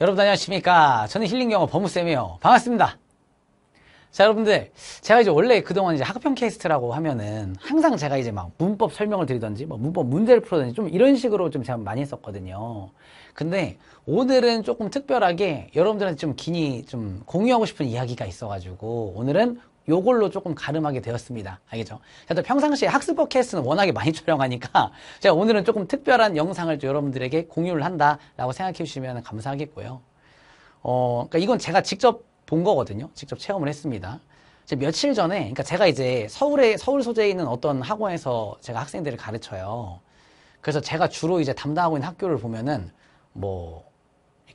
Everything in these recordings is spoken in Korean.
여러분 안녕하십니까 저는 힐링영어 버무쌤이요 반갑습니다 자 여러분들 제가 이제 원래 그동안 이제 학업형 캐스트라고 하면은 항상 제가 이제 막 문법 설명을 드리던지 뭐 문법 문제를 풀어던지 좀 이런 식으로 좀 제가 많이 했었거든요 근데 오늘은 조금 특별하게 여러분들한테 좀 기니 좀 공유하고 싶은 이야기가 있어가지고 오늘은 요걸로 조금 가름하게 되었습니다. 알겠죠? 또 평상시에 학습 팟캐스트는 워낙에 많이 촬영하니까 제가 오늘은 조금 특별한 영상을 여러분들에게 공유를 한다라고 생각해 주시면 감사하겠고요. 어, 그러니까 이건 제가 직접 본 거거든요. 직접 체험을 했습니다. 며칠 전에, 그러니까 제가 이제 서울에, 서울 소재에 있는 어떤 학원에서 제가 학생들을 가르쳐요. 그래서 제가 주로 이제 담당하고 있는 학교를 보면은 뭐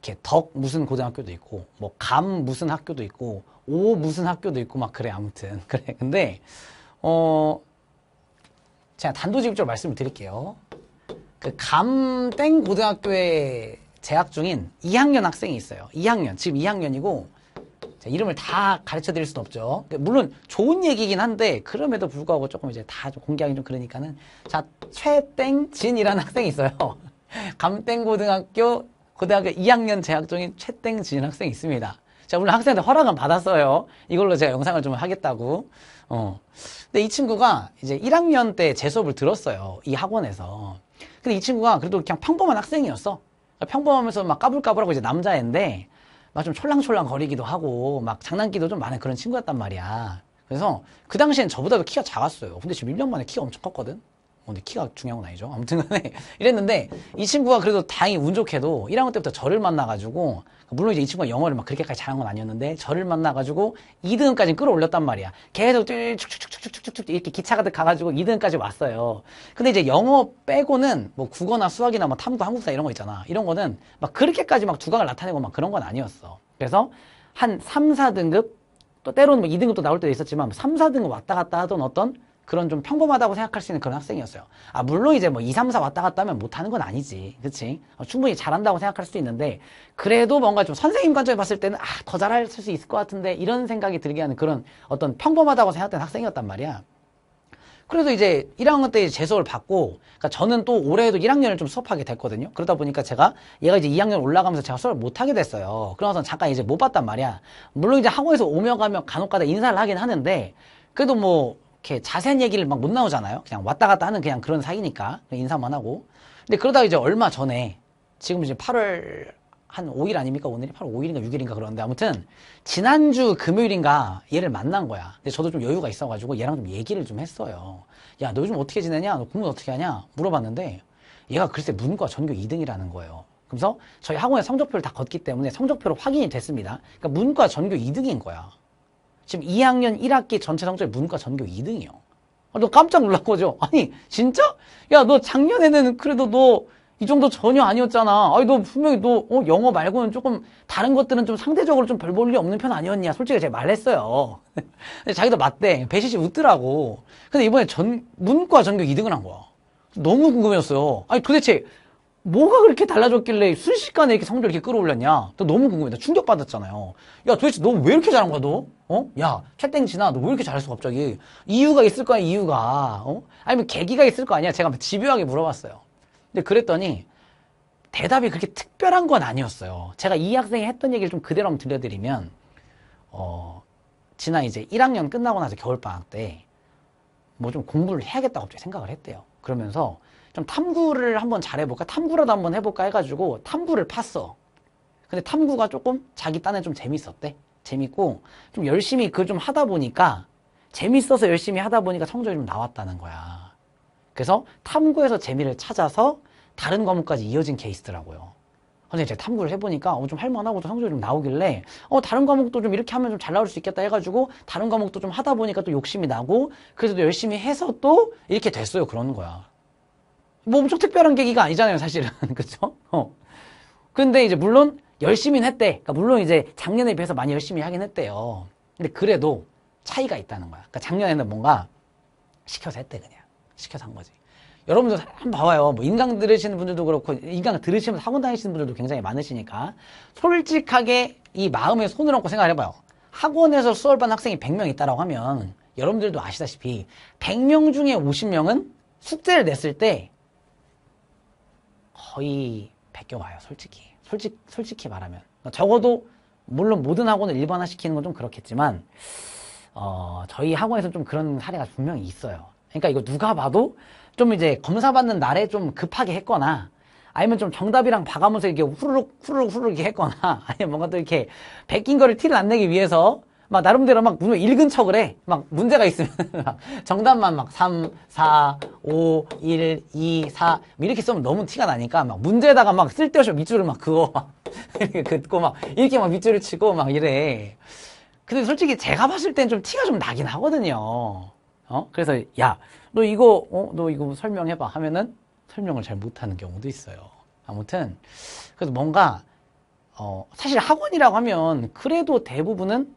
이렇게 덕 무슨 고등학교도 있고 뭐 감 무슨 학교도 있고 오 무슨 학교도 있고 막 그래 아무튼 그래 근데 어 제가 단도직입적으로 말씀을 드릴게요 그 감 땡 고등학교에 재학 중인 2학년 학생이 있어요 2학년 지금 2학년이고 이름을 다 가르쳐 드릴 수는 없죠 물론 좋은 얘기긴 한데 그럼에도 불구하고 조금 이제 다 공개하기 좀 그러니까는 자 최 땡진이라는 학생이 있어요 감땡고등학교 고등학교 그 2학년 재학 중인 최땡진 학생이 있습니다. 자, 물론 학생한테 허락은 받았어요. 이걸로 제가 영상을 좀 하겠다고. 어. 근데 이 친구가 이제 1학년 때제 수업을 들었어요. 이 학원에서. 근데 이 친구가 그래도 그냥 평범한 학생이었어. 그러니까 평범하면서 막 까불까불하고 이제 남자애인데 막 좀 촐랑촐랑 거리기도 하고 막 장난기도 좀 많은 그런 친구였단 말이야. 그래서 그 당시엔 저보다도 키가 작았어요. 근데 지금 1년 만에 키가 엄청 컸거든. 어, 근데 키가 중요한 건 아니죠. 아무튼 간에 네, 이랬는데 이 친구가 그래도 다행히 운 좋게도 1학년 때부터 저를 만나가지고 물론 이제 이 친구가 영어를 막 그렇게까지 잘한 건 아니었는데 저를 만나가지고 2등까지 끌어올렸단 말이야. 계속 쭉쭉쭉쭉쭉쭉 이렇게 기차 가득 가가지고 2등까지 왔어요. 근데 이제 영어 빼고는 뭐 국어나 수학이나 뭐 탐구, 한국사 이런 거 있잖아. 이런 거는 막 그렇게까지 막 두각을 나타내고 막 그런 건 아니었어. 그래서 한 3, 4등급 또 때로는 뭐 2등급도 나올 때도 있었지만 3, 4등급 왔다 갔다 하던 어떤 그런 좀 평범하다고 생각할 수 있는 그런 학생이었어요. 아, 물론 이제 뭐 2, 3, 4 왔다 갔다 하면 못하는 건 아니지. 그치? 어, 충분히 잘한다고 생각할 수 있는데, 그래도 뭔가 좀 선생님 관점에 봤을 때는, 아, 더 잘할 수 있을 것 같은데, 이런 생각이 들게 하는 그런 어떤 평범하다고 생각된 학생이었단 말이야. 그래도 이제 1학년 때 재수를 받고, 그러니까 저는 또 올해에도 1학년을 좀 수업하게 됐거든요. 그러다 보니까 제가 얘가 이제 2학년 올라가면서 제가 수업을 못 하게 됐어요. 그러면서 잠깐 이제 못 봤단 말이야. 물론 이제 학원에서 오며 가며 간혹가다 인사를 하긴 하는데, 그래도 뭐 이렇게 자세한 얘기를 막 못 나오잖아요. 그냥 왔다 갔다 하는 그냥 그런 사이니까 인사만 하고. 근데 그러다가 이제 얼마 전에 지금 이제 8월 한 5일 아닙니까? 오늘이 8월 5일인가 6일인가 그러는데 아무튼 지난주 금요일인가 얘를 만난 거야. 근데 저도 좀 여유가 있어가지고 얘랑 좀 얘기를 좀 했어요. 야, 너 요즘 어떻게 지내냐? 너 공부 어떻게 하냐? 물어봤는데 얘가 글쎄 문과 전교 2등이라는 거예요. 그래서 저희 학원에 성적표를 다 걷기 때문에 성적표로 확인이 됐습니다. 그러니까 문과 전교 2등인 거야. 지금 2학년 1학기 전체 성적이 문과 전교 2등이요. 아, 너 깜짝 놀랐거죠? 아니 진짜? 야 너 작년에는 그래도 너 이 정도 전혀 아니었잖아. 아니 너 분명히 너 어, 영어 말고는 조금 다른 것들은 좀 상대적으로 좀 별 볼 일 없는 편 아니었냐? 솔직히 제가 말했어요. 자기도 맞대. 배시시 웃더라고. 근데 이번에 전 문과 전교 2등을 한 거야. 너무 궁금했어요. 아니 도대체 뭐가 그렇게 달라졌길래 순식간에 이렇게 성적을 이렇게 끌어올렸냐? 너 너무 궁금해다 충격받았잖아요. 야 도대체 너 왜 이렇게 잘한 거야 너? 어? 야, 캣땡 지나 너왜 이렇게 잘했어 갑자기? 이유가 있을 거야 이유가. 어? 아니면 계기가 있을 거 아니야? 제가 집요하게 물어봤어요. 근데 그랬더니 대답이 그렇게 특별한 건 아니었어요. 제가 이 학생이 했던 얘기를 좀 그대로 한번 들려드리면 어, 지난 이제 1학년 끝나고 나서 겨울방학 때 뭐 좀 공부를 해야겠다고 갑자기 생각을 했대요. 그러면서 좀 탐구를 한번 잘해볼까? 탐구라도 한번 해볼까 해가지고 탐구를 팠어. 근데 탐구가 조금 자기 딴에 좀 재밌었대. 재밌고 좀 열심히 그 좀 하다 보니까 재밌어서 열심히 하다 보니까 성적이 좀 나왔다는 거야. 그래서 탐구에서 재미를 찾아서 다른 과목까지 이어진 케이스더라고요. 근데 제가 탐구를 해보니까 어, 좀 할만하고 또 성적이 좀 나오길래 어, 다른 과목도 좀 이렇게 하면 좀 잘 나올 수 있겠다 해가지고 다른 과목도 좀 하다 보니까 또 욕심이 나고 그래서 또 열심히 해서 또 이렇게 됐어요. 그러는 거야. 뭐 엄청 특별한 계기가 아니잖아요. 사실은. 그죠? 어. 근데 이제 물론 열심히는 했대. 그러니까 물론 이제 작년에 비해서 많이 열심히 하긴 했대요. 근데 그래도 차이가 있다는 거야. 그러니까 작년에는 뭔가 시켜서 했대 그냥. 시켜서 한 거지. 여러분도 한번 봐봐요. 뭐 인강 들으시는 분들도 그렇고 인강 들으시면 서 학원 다니시는 분들도 굉장히 많으시니까 솔직하게 이 마음에 손을 얹고 생각해봐요. 학원에서 수업 받 학생이 100명 있다라고 하면 여러분들도 아시다시피 100명 중에 50명은 숙제를 냈을 때 거의 100개 와요, 솔직히. 솔직, 솔직히 말하면. 적어도, 물론 모든 학원을 일반화시키는 건 좀 그렇겠지만, 어, 저희 학원에서 좀 그런 사례가 분명히 있어요. 그러니까 이거 누가 봐도 좀 이제 검사 받는 날에 좀 급하게 했거나, 아니면 좀 정답이랑 봐가면서 이렇게 후루룩, 후루룩, 후루룩 했거나, 아니면 뭔가 또 이렇게 베낀 거를 티를 안 내기 위해서 막 나름대로 막 문을 읽은 척을 해. 막 문제가 있으면 막 정답만 막 3, 4, 5, 1, 2, 4 이렇게 쓰면 너무 티가 나니까 막 문제에다가 막 쓸데없이 밑줄을 막 그어 이렇게 긋고 막 이렇게 막 밑줄을 치고 막 이래. 근데 솔직히 제가 봤을 땐 좀 티가 좀 나긴 하거든요. 어? 그래서 야, 너 이거 어? 너 이거 뭐 설명해 봐 하면은 설명을 잘 못하는 경우도 있어요. 아무튼 그래서 뭔가 어, 사실 학원이라고 하면 그래도 대부분은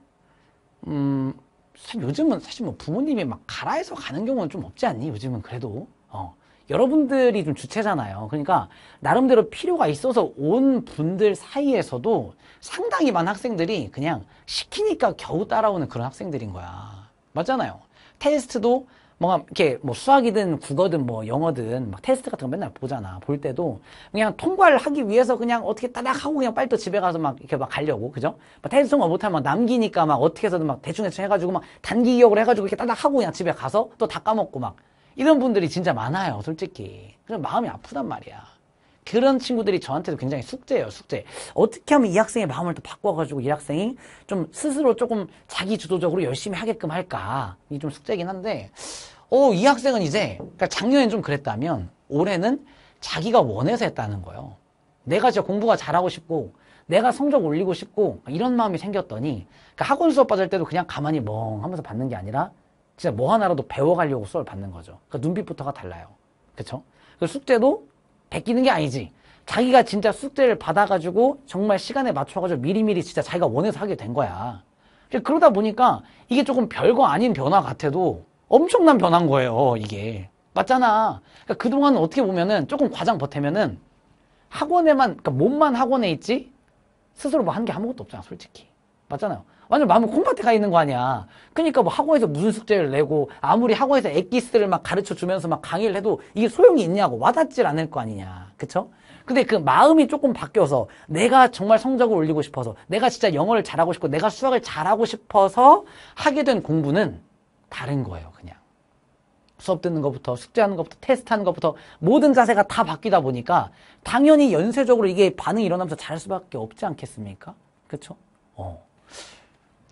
음, 사실 요즘은 사실 뭐 부모님이 막 가라 에서 가는 경우는 좀 없지 않니? 요즘은 그래도. 어. 여러분들이 좀 주체잖아요. 그러니까 나름대로 필요가 있어서 온 분들 사이에서도 상당히 많은 학생들이 그냥 시키니까 겨우 따라오는 그런 학생들인 거야. 맞잖아요. 테스트도 뭔가 이렇게 뭐 수학이든 국어든 뭐 영어든 막 테스트 같은 거 맨날 보잖아. 볼 때도 그냥 통과를 하기 위해서 그냥 어떻게 따닥 하고 그냥 빨리 또 집에 가서 막 이렇게 막 가려고. 그죠? 막 테스트 통과 못하면 막 남기니까 막 어떻게 해서든 막 대충대충 해가지고 막 단기 기억을 해가지고 이렇게 따닥 하고 그냥 집에 가서 또 다 까먹고 막 이런 분들이 진짜 많아요. 솔직히. 그래서 마음이 아프단 말이야. 그런 친구들이 저한테도 굉장히 숙제예요, 숙제. 어떻게 하면 이 학생의 마음을 또 바꿔가지고 이 학생이 좀 스스로 조금 자기 주도적으로 열심히 하게끔 할까. 이게 좀 숙제긴 한데, 어, 이 학생은 이제, 그러니까 작년엔 좀 그랬다면, 올해는 자기가 원해서 했다는 거예요. 내가 진짜 공부가 잘하고 싶고, 내가 성적 올리고 싶고, 이런 마음이 생겼더니, 그러니까 학원 수업 받을 때도 그냥 가만히 멍 하면서 받는 게 아니라, 진짜 뭐 하나라도 배워가려고 수업을 받는 거죠. 그러니까 눈빛부터가 달라요. 그쵸? 그 숙제도 베끼는 게 아니지. 자기가 진짜 숙제를 받아가지고 정말 시간에 맞춰가지고 미리미리 진짜 자기가 원해서 하게 된 거야. 그러다 보니까 이게 조금 별거 아닌 변화 같아도 엄청난 변화인 거예요, 이게. 맞잖아. 그러니까 그동안 어떻게 보면은 조금 과장 버태면은 학원에만, 그러니까 몸만 학원에 있지 스스로 뭐 한 게 아무것도 없잖아, 솔직히. 맞잖아요. 완전 마음 콩밭에 가 있는 거 아니야. 그러니까 뭐 학원에서 무슨 숙제를 내고 아무리 학원에서 엑기스를 막 가르쳐 주면서 막 강의를 해도 이게 소용이 있냐고 와닿질 않을 거 아니냐. 그쵸? 근데 그 마음이 조금 바뀌어서 내가 정말 성적을 올리고 싶어서 내가 진짜 영어를 잘하고 싶고 내가 수학을 잘하고 싶어서 하게 된 공부는 다른 거예요. 그냥. 수업 듣는 것부터 숙제하는 것부터 테스트하는 것부터 모든 자세가 다 바뀌다 보니까 당연히 연쇄적으로 이게 반응이 일어나면서 잘 수밖에 없지 않겠습니까? 그쵸? 어.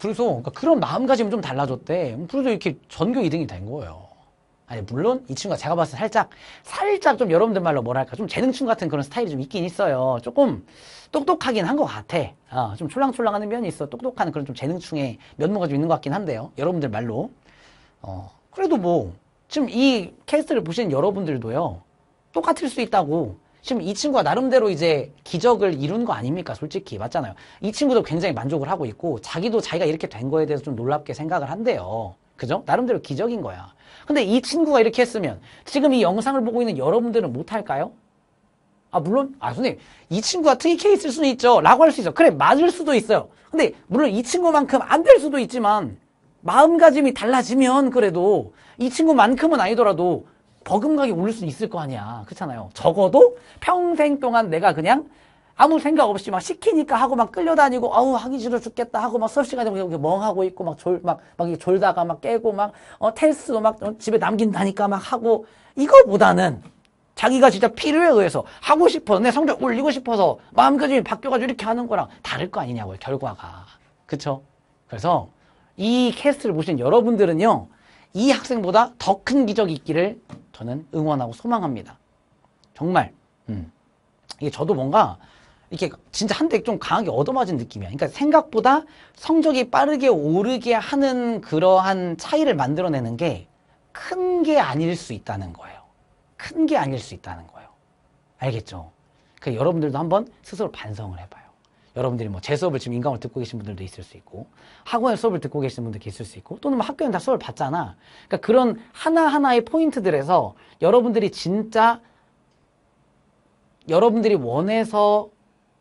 그래서 그러니까 그런 마음가짐이 좀 달라졌대. 그래서 이렇게 전교 2등이 된 거예요. 아니 물론 이 친구가 제가 봤을 때 살짝 살짝 좀 여러분들 말로 뭐랄까 좀 재능충 같은 그런 스타일이 좀 있긴 있어요 조금 똑똑하긴 한 것 같아 어, 좀 촐랑촐랑하는 면이 있어 똑똑한 그런 좀 재능충의 면모가 좀 있는 것 같긴 한데요 여러분들 말로 어 그래도 뭐 지금 이 캐스트를 보시는 여러분들도요 똑같을 수 있다고 지금 이 친구가 나름대로 이제 기적을 이룬 거 아닙니까? 솔직히 맞잖아요. 이 친구도 굉장히 만족을 하고 있고 자기도 자기가 이렇게 된 거에 대해서 좀 놀랍게 생각을 한대요. 그죠? 나름대로 기적인 거야. 근데 이 친구가 이렇게 했으면 지금 이 영상을 보고 있는 여러분들은 못할까요? 아 물론 아 선생님 이 친구가 특이 케이스일 수는 있죠 라고 할 수 있어 그래 맞을 수도 있어요 근데 물론 이 친구만큼 안 될 수도 있지만 마음가짐이 달라지면 그래도 이 친구만큼은 아니더라도 버금가게 올릴 수 있을 거 아니야. 그렇잖아요. 적어도 평생 동안 내가 그냥 아무 생각 없이 막 시키니까 하고 막 끌려다니고 아우 하기 싫어 죽겠다 하고 막 수업 시간에 막 멍하고 있고 막 졸 막막 졸다가 막 깨고 막 어, 테스트 막 어, 집에 남긴다니까 막 하고 이거보다는 자기가 진짜 필요에 의해서 하고 싶어서 내 성적 올리고 싶어서 마음가짐이 바뀌어가지고 이렇게 하는 거랑 다를 거 아니냐고요 결과가 그렇죠 그래서 이 캐스트를 보신 여러분들은요 이 학생보다 더 큰 기적이 있기를 저는 응원하고 소망합니다. 정말 음. 이게 저도 뭔가 이렇게 진짜 한 대 좀 강하게 얻어맞은 느낌이야. 그러니까 생각보다 성적이 빠르게 오르게 하는 그러한 차이를 만들어내는 게 큰 게 아닐 수 있다는 거예요. 큰 게 아닐 수 있다는 거예요. 알겠죠? 그 여러분들도 한번 스스로 반성을 해봐요. 여러분들이 뭐재 수업을 지금 인강을 듣고 계신 분들도 있을 수 있고 학원의 수업을 듣고 계신 분들도 있을 수 있고 또는 뭐 학교는 다 수업을 받잖아. 그러니까 그런 하나하나의 포인트들에서 여러분들이 진짜 여러분들이 원해서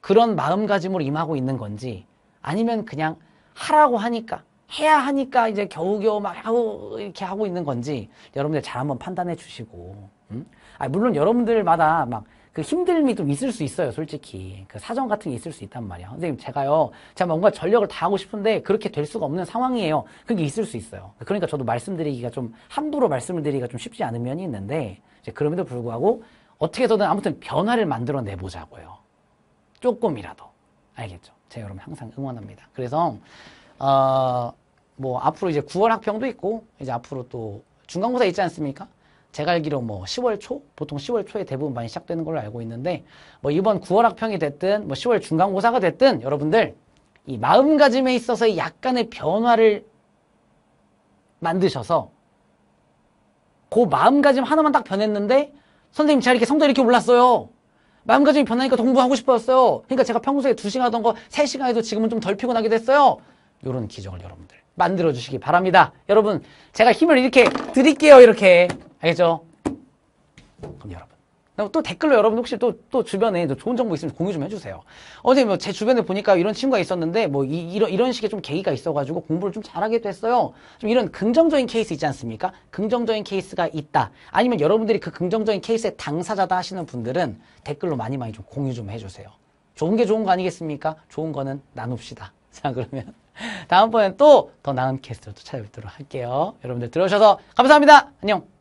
그런 마음가짐으로 임하고 있는 건지 아니면 그냥 하라고 하니까 해야 하니까 이제 겨우겨우 막 하고 이렇게 하고 있는 건지 여러분들 잘 한번 판단해 주시고 음? 아 물론 여러분들마다 막그 힘듦이 좀 있을 수 있어요, 솔직히. 그 사정 같은 게 있을 수 있단 말이야. 선생님, 제가요, 제가 뭔가 전력을 다 하고 싶은데 그렇게 될 수가 없는 상황이에요. 그게 있을 수 있어요. 그러니까 저도 말씀드리기가 좀, 함부로 말씀을 드리기가 좀 쉽지 않은 면이 있는데, 이제 그럼에도 불구하고 어떻게 해서든 아무튼 변화를 만들어내 보자고요. 조금이라도. 알겠죠? 제가 여러분 항상 응원합니다. 그래서, 어, 뭐, 앞으로 이제 9월 학평도 있고, 이제 앞으로 또 중간고사 있지 않습니까? 제가 알기로 뭐 10월 초? 보통 10월 초에 대부분 많이 시작되는 걸로 알고 있는데 뭐 이번 9월 학평이 됐든 뭐 10월 중간고사가 됐든 여러분들 이 마음가짐에 있어서 약간의 변화를 만드셔서 그 마음가짐 하나만 딱 변했는데 선생님 제가 이렇게 성도 이렇게 올랐어요. 마음가짐이 변하니까 공부하고 싶었어요. 그러니까 제가 평소에 2시간 하던 거 3시간 해도 지금은 좀 덜 피곤하게 됐어요. 이런 기적을 여러분들 만들어주시기 바랍니다. 여러분 제가 힘을 이렇게 드릴게요. 이렇게. 알겠죠? 그럼 여러분. 또 댓글로 여러분 혹시 또, 또 주변에 좋은 정보 있으면 공유 좀 해주세요. 어제 뭐 제 주변에 보니까 이런 친구가 있었는데 뭐 이, 런 이런 식의 좀 계기가 있어가지고 공부를 좀 잘하게 됐어요. 좀 이런 긍정적인 케이스 있지 않습니까? 긍정적인 케이스가 있다. 아니면 여러분들이 그 긍정적인 케이스의 당사자다 하시는 분들은 댓글로 많이 많이 좀 공유 좀 해주세요. 좋은 게 좋은 거 아니겠습니까? 좋은 거는 나눕시다. 자, 그러면 다음번엔 또 더 나은 케이스로 또 찾아뵙도록 할게요. 여러분들 들어오셔서 감사합니다. 안녕.